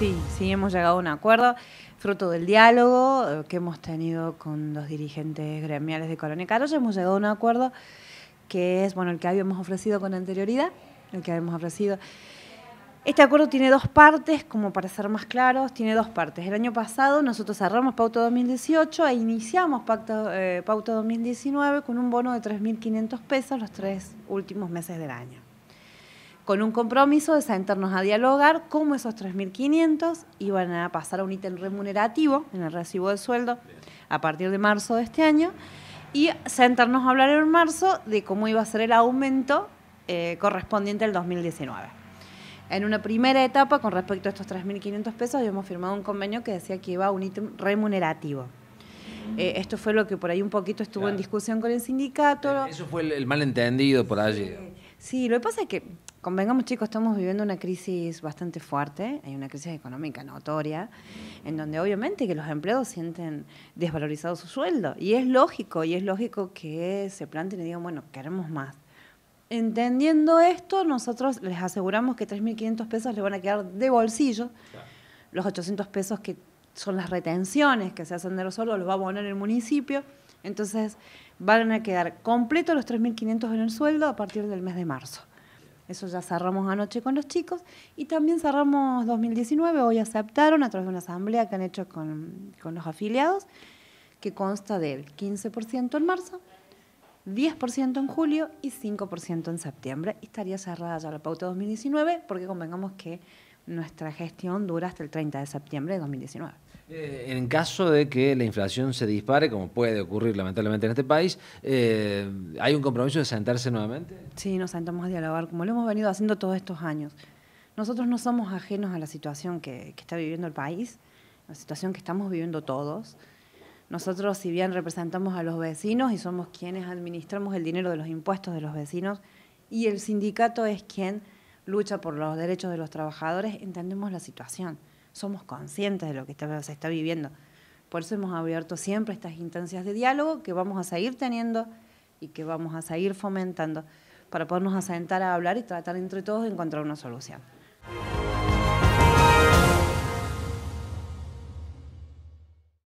Sí, sí, hemos llegado a un acuerdo fruto del diálogo eh, que hemos tenido con los dirigentes gremiales de Colonia Carlos. Hemos llegado a un acuerdo que es, bueno, el que habíamos ofrecido con anterioridad, el que habíamos ofrecido. Este acuerdo tiene dos partes, como para ser más claros, tiene dos partes. El año pasado nosotros cerramos Pauta 2018 e iniciamos eh, Pauta, Pauta 2019 con un bono de 3.500 pesos los tres últimos meses del año con un compromiso de sentarnos a dialogar cómo esos 3.500 iban a pasar a un ítem remunerativo en el recibo de sueldo a partir de marzo de este año y sentarnos a hablar en marzo de cómo iba a ser el aumento eh, correspondiente al 2019. En una primera etapa, con respecto a estos 3.500 pesos, habíamos firmado un convenio que decía que iba a un ítem remunerativo. Eh, esto fue lo que por ahí un poquito estuvo en discusión con el sindicato. Eso fue el, malentendido por allí. Sí, lo que pasa es que, convengamos chicos, estamos viviendo una crisis bastante fuerte, hay una crisis económica notoria, en donde obviamente que los empleados sienten desvalorizado su sueldo. Y es lógico, y es lógico que se planteen y digan, bueno, queremos más. Entendiendo esto, nosotros les aseguramos que 3.500 pesos les van a quedar de bolsillo. Los 800 pesos que son las retenciones que se hacen de los sueldos los va a poner el municipio. Entonces van a quedar completos los 3.500 en el sueldo a partir del mes de marzo. Eso ya cerramos anoche con los chicos y también cerramos 2019, hoy aceptaron a través de una asamblea que han hecho con, con los afiliados, que consta del 15% en marzo, 10% en julio y 5% en septiembre. Y estaría cerrada ya la pauta 2019 porque convengamos que nuestra gestión dura hasta el 30 de septiembre de 2019. Eh, en caso de que la inflación se dispare, como puede ocurrir lamentablemente en este país, eh, ¿hay un compromiso de sentarse nuevamente? Sí, nos sentamos a dialogar, como lo hemos venido haciendo todos estos años. Nosotros no somos ajenos a la situación que, que está viviendo el país, la situación que estamos viviendo todos. Nosotros, si bien representamos a los vecinos y somos quienes administramos el dinero de los impuestos de los vecinos, y el sindicato es quien lucha por los derechos de los trabajadores, entendemos la situación somos conscientes de lo que se está viviendo. Por eso hemos abierto siempre estas instancias de diálogo que vamos a seguir teniendo y que vamos a seguir fomentando para podernos asentar a hablar y tratar entre todos de encontrar una solución.